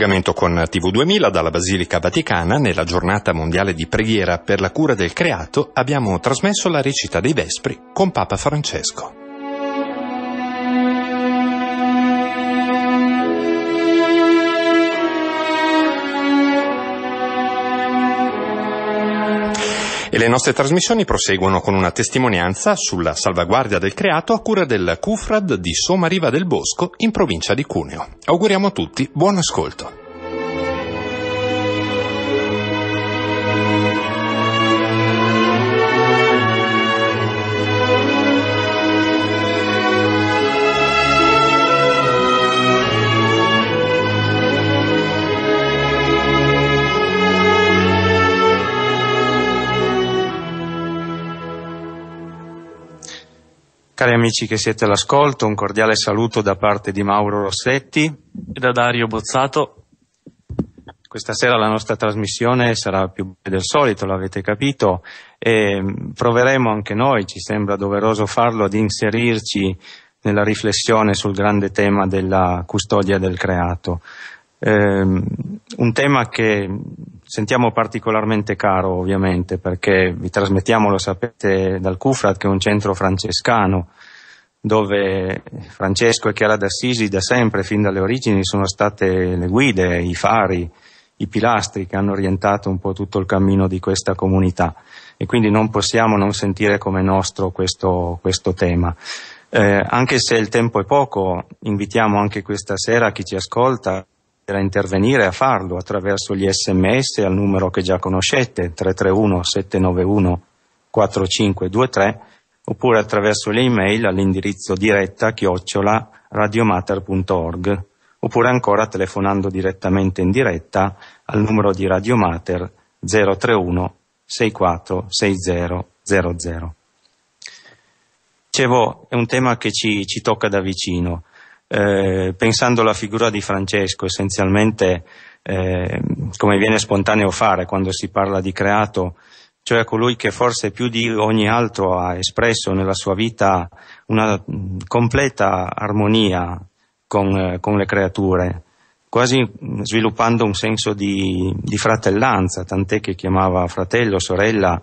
collegamento con TV2000 dalla Basilica Vaticana, nella giornata mondiale di preghiera per la cura del creato, abbiamo trasmesso la recita dei Vespri con Papa Francesco. E le nostre trasmissioni proseguono con una testimonianza sulla salvaguardia del creato a cura del Cufrad di Somariva del Bosco in provincia di Cuneo. Auguriamo a tutti buon ascolto. Cari amici che siete all'ascolto, un cordiale saluto da parte di Mauro Rossetti e da Dario Bozzato. Questa sera la nostra trasmissione sarà più del solito, l'avete capito, e mm, proveremo anche noi, ci sembra doveroso farlo, ad inserirci nella riflessione sul grande tema della custodia del creato. Eh, un tema che sentiamo particolarmente caro ovviamente perché vi trasmettiamo, lo sapete, dal Cufrat che è un centro francescano dove Francesco e Chiara d'Assisi da sempre, fin dalle origini, sono state le guide, i fari, i pilastri che hanno orientato un po' tutto il cammino di questa comunità e quindi non possiamo non sentire come nostro questo, questo tema. Eh, anche se il tempo è poco, invitiamo anche questa sera chi ci ascolta inviterà a intervenire a farlo attraverso gli sms al numero che già conoscete 331 791 4523 oppure attraverso le email all'indirizzo diretta chiocciola radiomater.org oppure ancora telefonando direttamente in diretta al numero di Radiomater 031 64 60 00. Dicevo, è un tema che ci, ci tocca da vicino eh, pensando alla figura di Francesco, essenzialmente eh, come viene spontaneo fare quando si parla di creato, cioè colui che forse più di ogni altro ha espresso nella sua vita una completa armonia con, eh, con le creature, quasi sviluppando un senso di, di fratellanza, tant'è che chiamava fratello, sorella,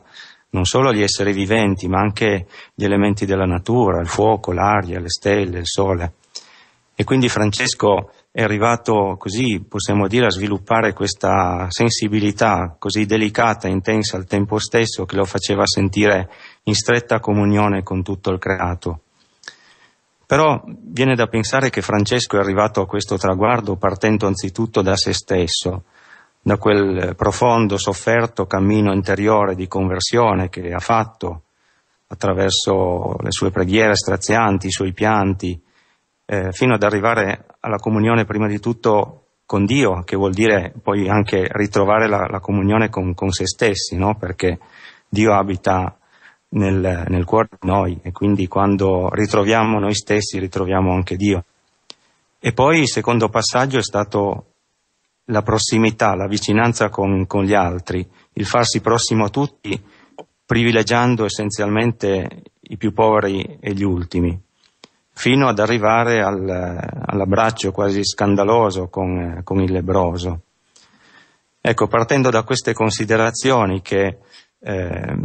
non solo gli esseri viventi, ma anche gli elementi della natura, il fuoco, l'aria, le stelle, il sole. E quindi Francesco è arrivato così, possiamo dire, a sviluppare questa sensibilità così delicata e intensa al tempo stesso che lo faceva sentire in stretta comunione con tutto il creato. Però viene da pensare che Francesco è arrivato a questo traguardo partendo anzitutto da se stesso, da quel profondo, sofferto cammino interiore di conversione che ha fatto attraverso le sue preghiere strazianti, i suoi pianti, eh, fino ad arrivare alla comunione prima di tutto con Dio, che vuol dire poi anche ritrovare la, la comunione con, con, se stessi, no? perché Dio abita nel, nel, cuore di noi e quindi quando ritroviamo noi stessi ritroviamo anche Dio. E poi il secondo passaggio è stato la prossimità, la vicinanza con, con gli altri, il farsi prossimo a tutti privilegiando essenzialmente i più poveri e gli ultimi fino ad arrivare al, all'abbraccio quasi scandaloso con, eh, con, il lebroso. Ecco, partendo da queste considerazioni che eh,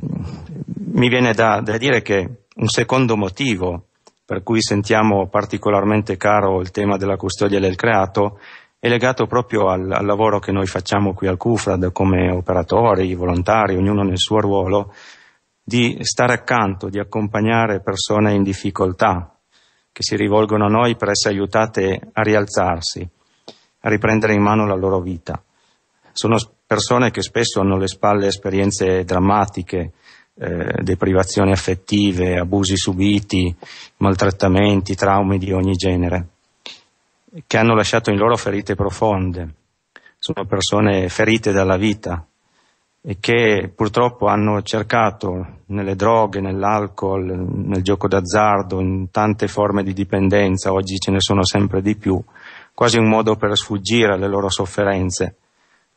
mi viene da, da dire che un secondo motivo per cui sentiamo particolarmente caro il tema della custodia del creato è legato proprio al, al, lavoro che noi facciamo qui al CUFRAD come operatori, volontari, ognuno nel suo ruolo, di stare accanto, di accompagnare persone in difficoltà, che si rivolgono a noi per essere aiutate a rialzarsi, a riprendere in mano la loro vita. Sono persone che spesso hanno alle spalle esperienze drammatiche, eh, deprivazioni affettive, abusi subiti, maltrattamenti, traumi di ogni genere, che hanno lasciato in loro ferite profonde. Sono persone ferite dalla vita, e che purtroppo hanno cercato nelle droghe, nell'alcol, nel gioco d'azzardo, in tante forme di dipendenza, oggi ce ne sono sempre di più, quasi un modo per sfuggire alle loro sofferenze,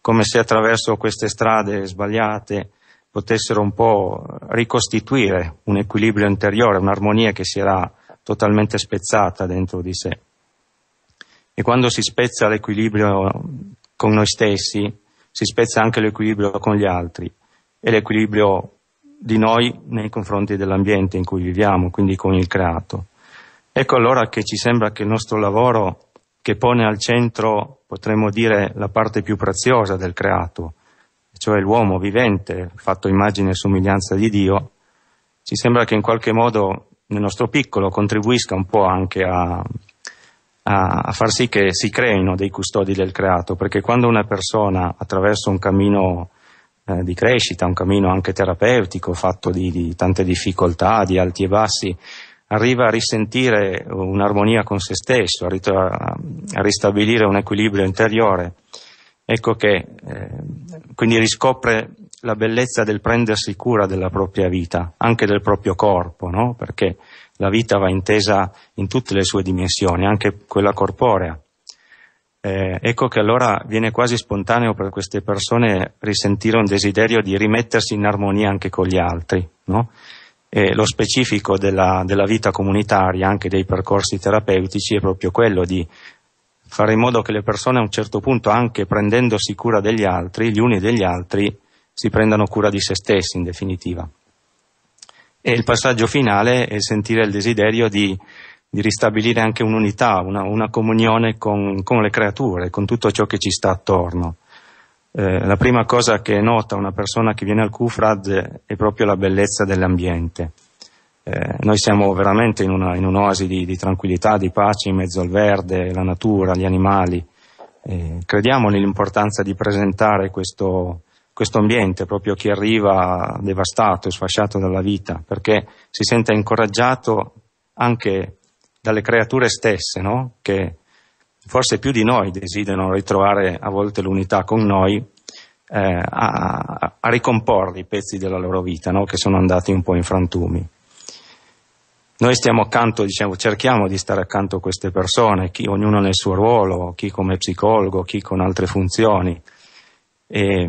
come se attraverso queste strade sbagliate potessero un po' ricostituire un equilibrio interiore, un'armonia che si era totalmente spezzata dentro di sé. E quando si spezza l'equilibrio con noi stessi, si spezza anche l'equilibrio con gli altri e l'equilibrio di noi nei confronti dell'ambiente in cui viviamo, quindi con il creato. Ecco allora che ci sembra che il nostro lavoro, che pone al centro, potremmo dire, la parte più preziosa del creato, cioè l'uomo vivente, fatto immagine e somiglianza di Dio, ci sembra che in qualche modo nel nostro piccolo contribuisca un po' anche a, a, a far sì che si creino dei custodi del creato, perché quando una persona attraverso un cammino eh, di crescita, un cammino anche terapeutico fatto di, di tante difficoltà, di alti e bassi, arriva a risentire un'armonia con se stesso, a, ristabilire un equilibrio interiore. Ecco che eh, quindi riscopre la bellezza del prendersi cura della propria vita, anche del proprio corpo, no? perché la vita va intesa in tutte le sue dimensioni, anche quella corporea. Eh, ecco che allora viene quasi spontaneo per queste persone risentire un desiderio di rimettersi in armonia anche con gli altri, no? E lo specifico della, della vita comunitaria, anche dei percorsi terapeutici, è proprio quello di fare in modo che le persone a un certo punto, anche prendendosi cura degli altri, gli uni degli altri, si prendano cura di se stessi in definitiva. E il passaggio finale è sentire il desiderio di, di ristabilire anche un'unità, una, una comunione con, con, le creature, con tutto ciò che ci sta attorno. Eh, la prima cosa che nota una persona che viene al Kufrad è proprio la bellezza dell'ambiente. Eh, noi siamo veramente in, una, in un'oasi di, di, tranquillità, di pace in mezzo al verde, la natura, gli animali. Eh, crediamo nell'importanza di presentare questo, questo ambiente, proprio chi arriva devastato e sfasciato dalla vita, perché si sente incoraggiato anche dalle creature stesse, no? che forse più di noi desiderano ritrovare a volte l'unità con noi, eh, a, a, ricomporre i pezzi della loro vita, no? che sono andati un po' in frantumi. Noi stiamo accanto, diciamo, cerchiamo di stare accanto a queste persone, chi, ognuno nel suo ruolo, chi come psicologo, chi con altre funzioni, e,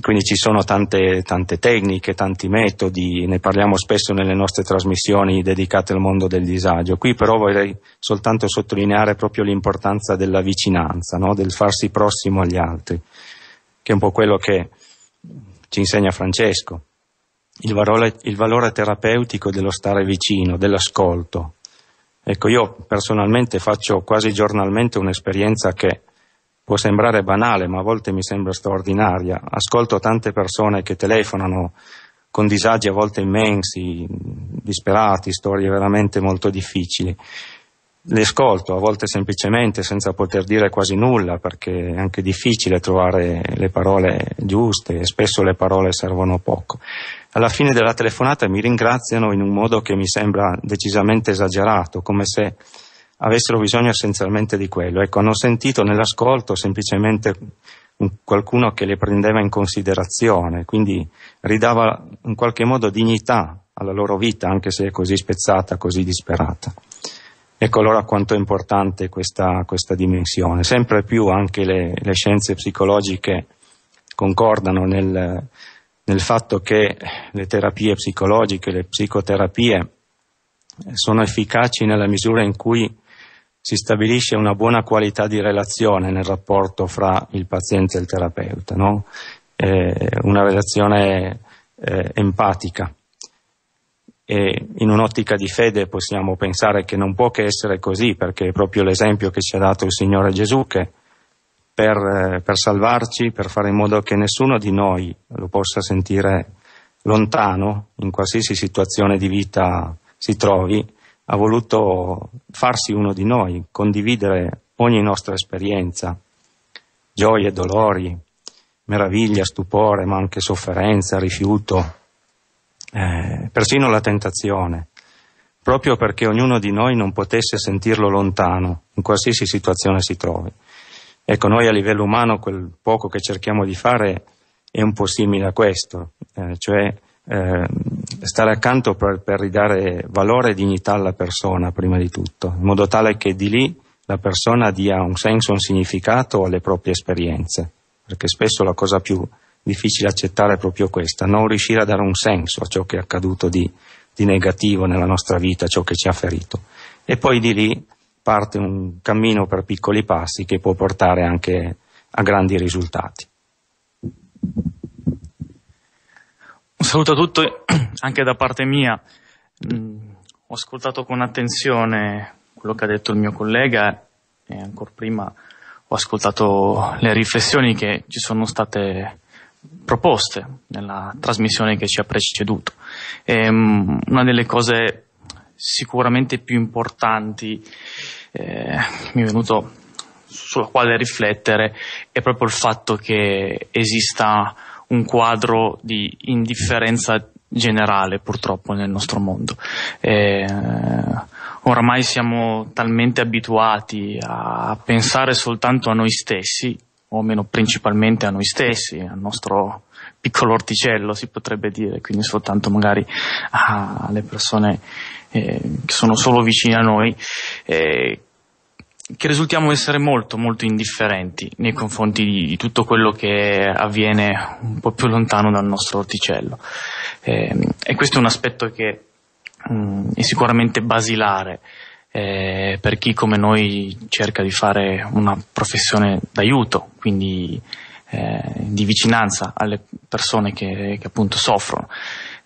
quindi ci sono tante, tante, tecniche, tanti metodi, ne parliamo spesso nelle nostre trasmissioni dedicate al mondo del disagio. Qui però vorrei soltanto sottolineare proprio l'importanza della vicinanza, no? del farsi prossimo agli altri, che è un po' quello che ci insegna Francesco. Il valore, il valore terapeutico dello stare vicino, dell'ascolto. Ecco, io personalmente faccio quasi giornalmente un'esperienza che Può sembrare banale, ma a volte mi sembra straordinaria. Ascolto tante persone che telefonano con disagi a volte immensi, disperati, storie veramente molto difficili. Le ascolto a volte semplicemente senza poter dire quasi nulla perché è anche difficile trovare le parole giuste e spesso le parole servono poco. Alla fine della telefonata mi ringraziano in un modo che mi sembra decisamente esagerato, come se avessero bisogno essenzialmente di quello. Ecco, hanno sentito nell'ascolto semplicemente qualcuno che le prendeva in considerazione, quindi ridava in qualche modo dignità alla loro vita, anche se è così spezzata, così disperata. Ecco allora quanto è importante questa, questa dimensione. Sempre più anche le, le scienze psicologiche concordano nel, nel fatto che le terapie psicologiche, le psicoterapie, sono efficaci nella misura in cui si stabilisce una buona qualità di relazione nel rapporto fra il paziente e il terapeuta, no? eh, una relazione eh, empatica. E in un'ottica di fede possiamo pensare che non può che essere così, perché è proprio l'esempio che ci ha dato il Signore Gesù che per, eh, per salvarci, per fare in modo che nessuno di noi lo possa sentire lontano in qualsiasi situazione di vita si trovi, ha voluto farsi uno di noi, condividere ogni nostra esperienza, gioie e dolori, meraviglia, stupore, ma anche sofferenza, rifiuto, eh, persino la tentazione, proprio perché ognuno di noi non potesse sentirlo lontano, in qualsiasi situazione si trovi. Ecco, noi a livello umano quel poco che cerchiamo di fare è un po' simile a questo, eh, cioè eh, stare accanto per, per, ridare valore e dignità alla persona prima di tutto, in modo tale che di lì la persona dia un senso, un significato alle proprie esperienze, perché spesso la cosa più difficile da accettare è proprio questa, non riuscire a dare un senso a ciò che è accaduto di, di negativo nella nostra vita, ciò che ci ha ferito. E poi di lì parte un cammino per piccoli passi che può portare anche a grandi risultati. Un saluto a tutti anche da parte mia. Mm, ho ascoltato con attenzione quello che ha detto il mio collega e ancora prima ho ascoltato le riflessioni che ci sono state proposte nella trasmissione che ci ha preceduto. E, um, una delle cose sicuramente più importanti eh, mi è venuto sulla quale riflettere è proprio il fatto che esista un quadro di indifferenza generale purtroppo nel nostro mondo. Eh, oramai siamo talmente abituati a pensare soltanto a noi stessi, o meno principalmente a noi stessi, al nostro piccolo orticello si potrebbe dire, quindi soltanto magari alle persone eh, che sono solo vicine a noi, eh, che risultiamo essere molto molto indifferenti nei confronti di, di, tutto quello che avviene un po' più lontano dal nostro orticello. Eh, e questo è un aspetto che mh, mm, è sicuramente basilare eh, per chi come noi cerca di fare una professione d'aiuto, quindi eh, di vicinanza alle persone che, che appunto soffrono.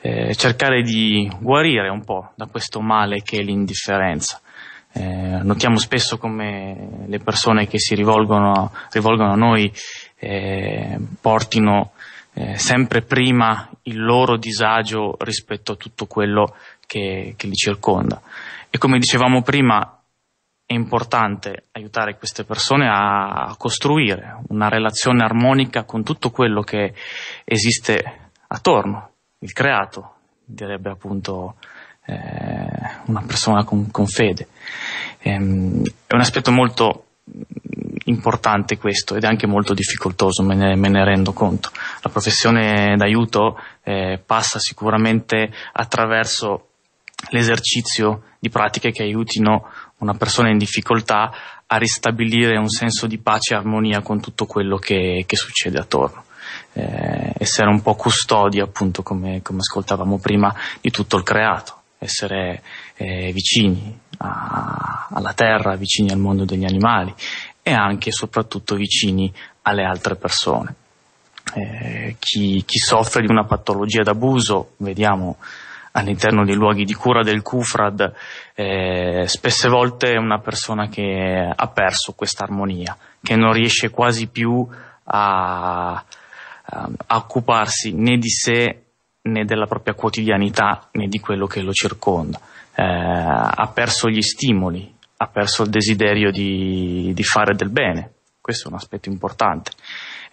Eh, cercare di guarire un po' da questo male che è l'indifferenza eh, notiamo spesso come le persone che si rivolgono, rivolgono a noi eh, portino eh, sempre prima il loro disagio rispetto a tutto quello che, che li circonda. E come dicevamo prima, è importante aiutare queste persone a costruire una relazione armonica con tutto quello che esiste attorno, il creato, direbbe appunto eh, una persona con, con fede. Ehm, è un aspetto molto mm, importante questo ed è anche molto difficoltoso, me ne, me ne rendo conto. La professione d'aiuto eh, passa sicuramente attraverso l'esercizio di pratiche che aiutino una persona in difficoltà a ristabilire un senso di pace e armonia con tutto quello che, che succede attorno. Eh, essere un po' custodi, appunto, come, come ascoltavamo prima, di tutto il creato essere eh, vicini a, alla terra, vicini al mondo degli animali e anche e soprattutto vicini alle altre persone. Eh, chi, chi, soffre di una patologia d'abuso, vediamo all'interno dei luoghi di cura del Kufrad, eh, spesse volte è una persona che ha perso questa armonia, che non riesce quasi più a, a occuparsi né di sé né della propria quotidianità né di quello che lo circonda. Eh, ha perso gli stimoli, ha perso il desiderio di, di fare del bene, questo è un aspetto importante.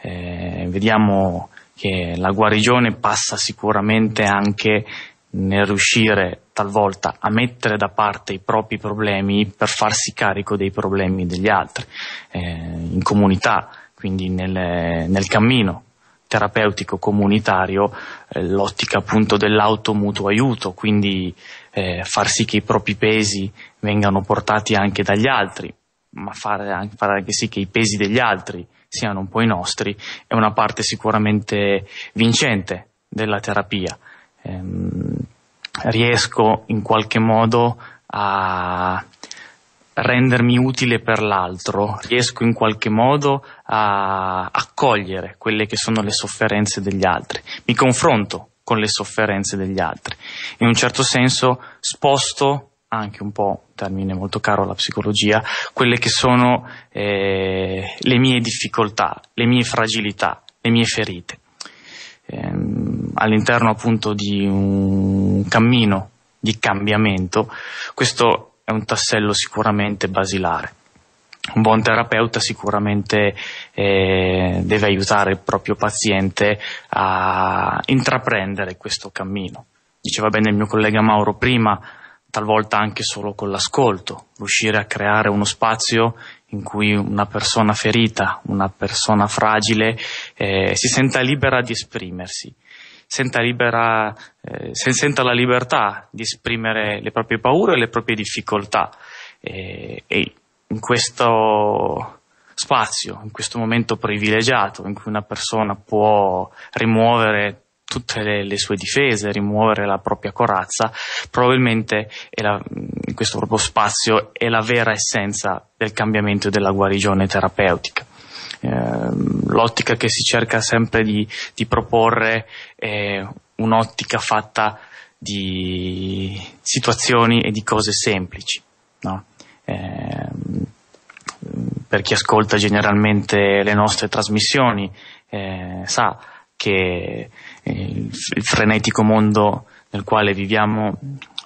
Eh, vediamo che la guarigione passa sicuramente anche nel riuscire talvolta a mettere da parte i propri problemi per farsi carico dei problemi degli altri, eh, in comunità, quindi nel, nel cammino terapeutico comunitario eh, l'ottica appunto dell'automutuo aiuto, quindi eh, far sì che i propri pesi vengano portati anche dagli altri, ma fare anche, fare anche sì che i pesi degli altri siano un po' i nostri, è una parte sicuramente vincente della terapia. Ehm, riesco in qualche modo a rendermi utile per l'altro, riesco in qualche modo a accogliere quelle che sono le sofferenze degli altri, mi confronto con le sofferenze degli altri. In un certo senso sposto anche un po', un termine molto caro alla psicologia, quelle che sono eh, le mie difficoltà, le mie fragilità, le mie ferite. Ehm, all'interno appunto di un cammino di cambiamento, questo è un tassello sicuramente basilare un buon terapeuta sicuramente eh, deve aiutare il proprio paziente a intraprendere questo cammino. Diceva bene il mio collega Mauro prima, talvolta anche solo con l'ascolto, riuscire a creare uno spazio in cui una persona ferita, una persona fragile eh, si senta libera di esprimersi, senta, libera, eh, senta la libertà di esprimere le proprie paure e le proprie difficoltà. Eh, e in questo spazio, in questo momento privilegiato in cui una persona può rimuovere tutte le, le sue difese, rimuovere la propria corazza, probabilmente la, questo proprio spazio è la vera essenza del cambiamento e della guarigione terapeutica. Ehm, l'ottica che si cerca sempre di, di proporre è un'ottica fatta di situazioni e di cose semplici. No? eh, per chi ascolta generalmente le nostre trasmissioni eh, sa che eh, il frenetico mondo nel quale viviamo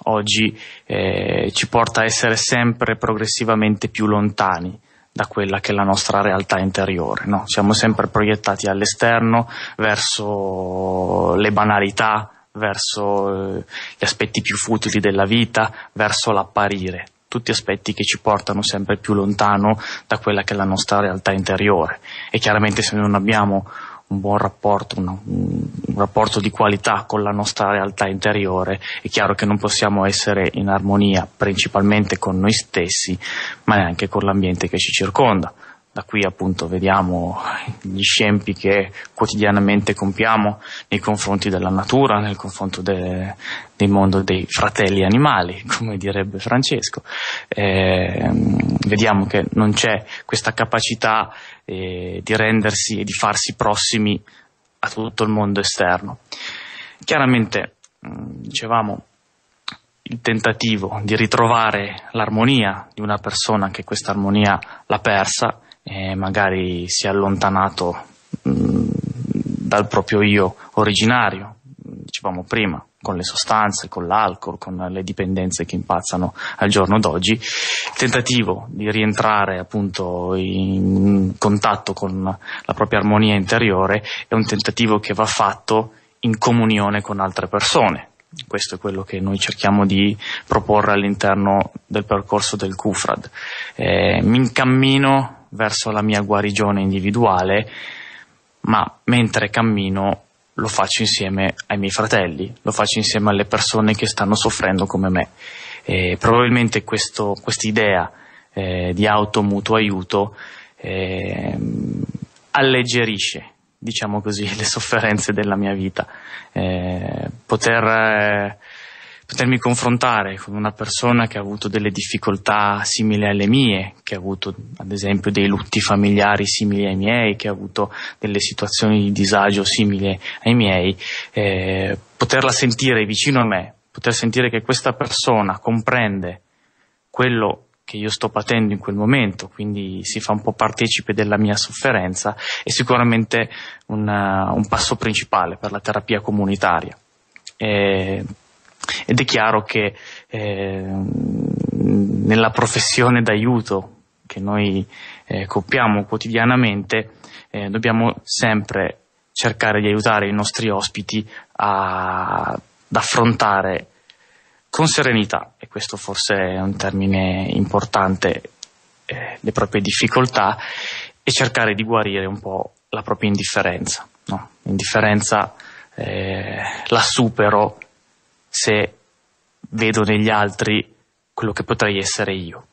oggi eh, ci porta a essere sempre progressivamente più lontani da quella che è la nostra realtà interiore. No? Siamo sempre proiettati all'esterno, verso le banalità, verso eh, gli aspetti più futili della vita, verso l'apparire tutti aspetti che ci portano sempre più lontano da quella che è la nostra realtà interiore. E chiaramente se non abbiamo un buon rapporto, un, un, rapporto di qualità con la nostra realtà interiore, è chiaro che non possiamo essere in armonia principalmente con noi stessi, ma neanche con l'ambiente che ci circonda. Da qui appunto vediamo gli scempi che quotidianamente compiamo nei confronti della natura, nel confronto de, del mondo dei fratelli animali, come direbbe Francesco. Eh, vediamo che non c'è questa capacità eh, di rendersi e di farsi prossimi a tutto il mondo esterno. Chiaramente, mm, dicevamo, il tentativo di ritrovare l'armonia di una persona che questa armonia l'ha persa, eh, magari si è allontanato mh, mm, dal proprio io originario, dicevamo prima, con le sostanze, con l'alcol, con le dipendenze che impazzano al giorno d'oggi, il tentativo di rientrare appunto in contatto con la propria armonia interiore è un tentativo che va fatto in comunione con altre persone. Questo è quello che noi cerchiamo di proporre all'interno del percorso del Kufrad. Eh, mi incammino verso la mia guarigione individuale, ma mentre cammino lo faccio insieme ai miei fratelli, lo faccio insieme alle persone che stanno soffrendo come me. E probabilmente questa idea eh, di auto mutuo aiuto eh, alleggerisce, diciamo così, le sofferenze della mia vita. Eh, poter eh, potermi confrontare con una persona che ha avuto delle difficoltà simili alle mie, che ha avuto ad esempio dei lutti familiari simili ai miei, che ha avuto delle situazioni di disagio simili ai miei, eh, poterla sentire vicino a me, poter sentire che questa persona comprende quello che io sto patendo in quel momento, quindi si fa un po' partecipe della mia sofferenza, è sicuramente una, un passo principale per la terapia comunitaria. Eh, ed è chiaro che eh, nella professione d'aiuto che noi eh, copiamo quotidianamente eh, dobbiamo sempre cercare di aiutare i nostri ospiti a, ad affrontare con serenità, e questo forse è un termine importante, eh, le proprie difficoltà e cercare di guarire un po' la propria indifferenza. No? L'indifferenza eh, la supero se vedo negli altri quello che potrei essere io.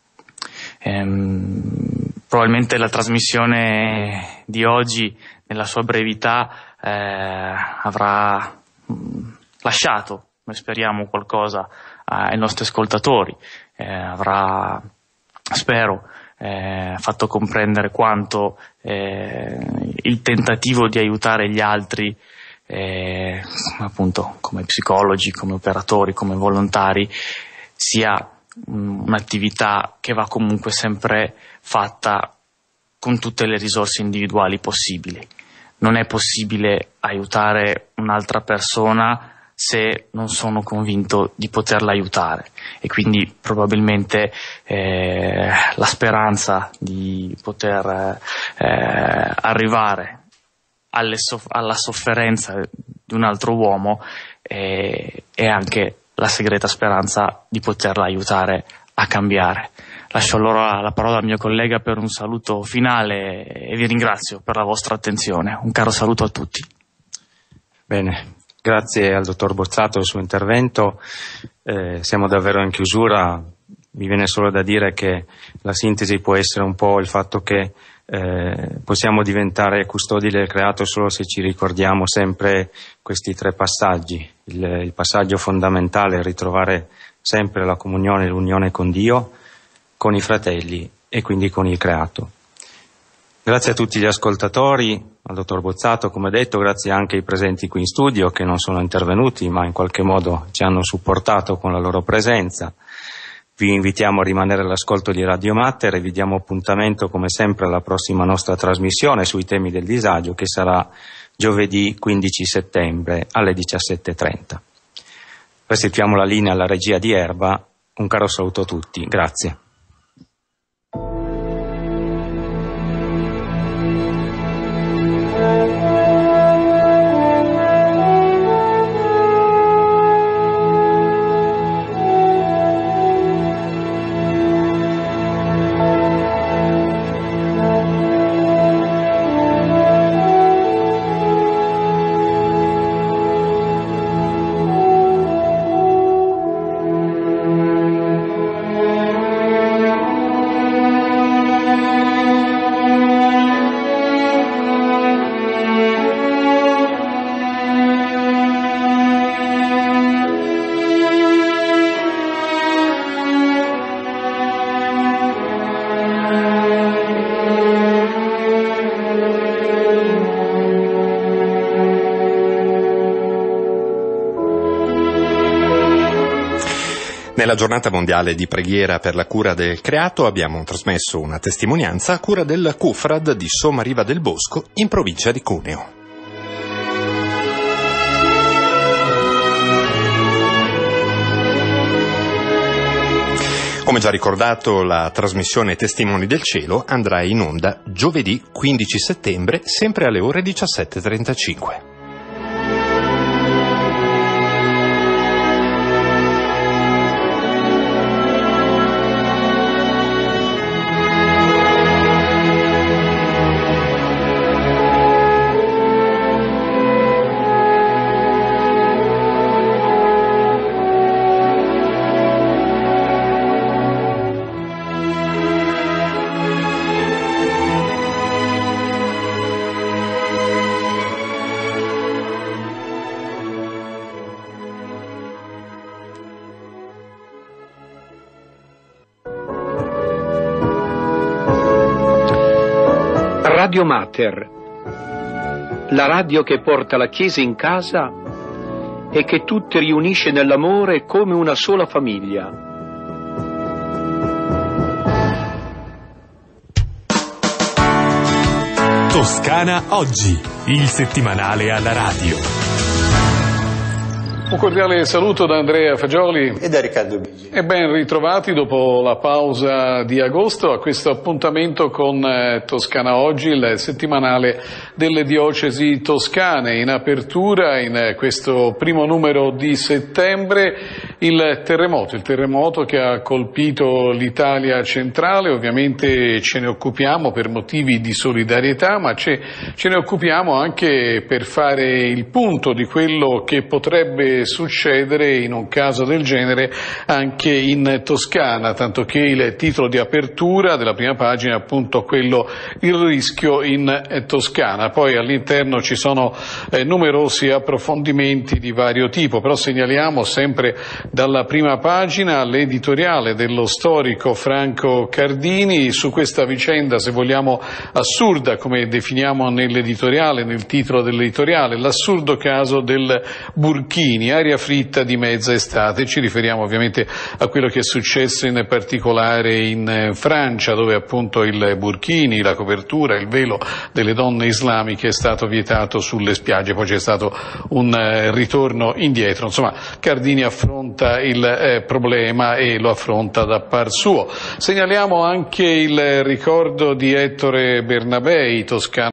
Ehm, probabilmente la trasmissione di oggi, nella sua brevità, eh, avrà mm, lasciato, noi speriamo, qualcosa eh, ai nostri ascoltatori, eh, avrà, spero, eh, fatto comprendere quanto eh, il tentativo di aiutare gli altri eh, appunto come psicologi, come operatori, come volontari, sia un'attività che va comunque sempre fatta con tutte le risorse individuali possibili. Non è possibile aiutare un'altra persona se non sono convinto di poterla aiutare e quindi probabilmente eh, la speranza di poter eh, arrivare soff- alla sofferenza di un altro uomo eh, e anche la segreta speranza di poterla aiutare a cambiare. Lascio allora la parola al mio collega per un saluto finale e vi ringrazio per la vostra attenzione. Un caro saluto a tutti. Bene, grazie al dottor Bozzato per il suo intervento. Eh, siamo davvero in chiusura. Mi viene solo da dire che la sintesi può essere un po' il fatto che eh, possiamo diventare custodi del creato solo se ci ricordiamo sempre questi tre passaggi. Il, il passaggio fondamentale è ritrovare sempre la comunione, e l'unione con Dio, con i fratelli e quindi con il creato. Grazie a tutti gli ascoltatori, al dottor Bozzato, come detto, grazie anche ai presenti qui in studio che non sono intervenuti ma in qualche modo ci hanno supportato con la loro presenza. Vi invitiamo a rimanere all'ascolto di Radio Matter e vi diamo appuntamento come sempre alla prossima nostra trasmissione sui temi del disagio che sarà giovedì 15 settembre alle 17.30. Restituiamo la linea alla regia di Erba. Un caro saluto a tutti. Grazie. Nella giornata mondiale di preghiera per la cura del creato abbiamo trasmesso una testimonianza a cura del Cufrad di Somariva del Bosco in provincia di Cuneo. Come già ricordato, la trasmissione Testimoni del Cielo andrà in onda giovedì 15 settembre, sempre alle ore 17.35. Radio Mater, la radio che porta la Chiesa in casa e che tutti riunisce nell'amore come una sola famiglia. Toscana Oggi, il settimanale alla radio. Un cordiale saluto da Andrea Fagioli e da Riccardo Bigli. E ben ritrovati dopo la pausa di agosto a questo appuntamento con eh, Toscana Oggi, il settimanale delle diocesi toscane. In apertura, in eh, questo primo numero di settembre, il terremoto, il terremoto che ha colpito l'Italia centrale, ovviamente ce ne occupiamo per motivi di solidarietà, ma ce, ce ne occupiamo anche per fare il punto di quello che potrebbe succedere in un caso del genere anche in Toscana, tanto che il titolo di apertura della prima pagina è appunto quello Il rischio in Toscana. Poi all'interno ci sono eh, numerosi approfondimenti di vario tipo, però segnaliamo sempre dalla prima pagina all'editoriale dello storico Franco Cardini su questa vicenda, se vogliamo, assurda, come definiamo nell'editoriale, nel titolo dell'editoriale, l'assurdo caso del Burkini, aria fritta di mezza estate. Ci riferiamo ovviamente a quello che è successo in particolare in Francia, dove appunto il Burkini, la copertura, il velo delle donne islamiche è stato vietato sulle spiagge. Poi c'è stato un eh, ritorno indietro. Insomma, Cardini affronta affronta il eh, problema e lo affronta da par suo. Segnaliamo anche il ricordo di Ettore Bernabei, toscano.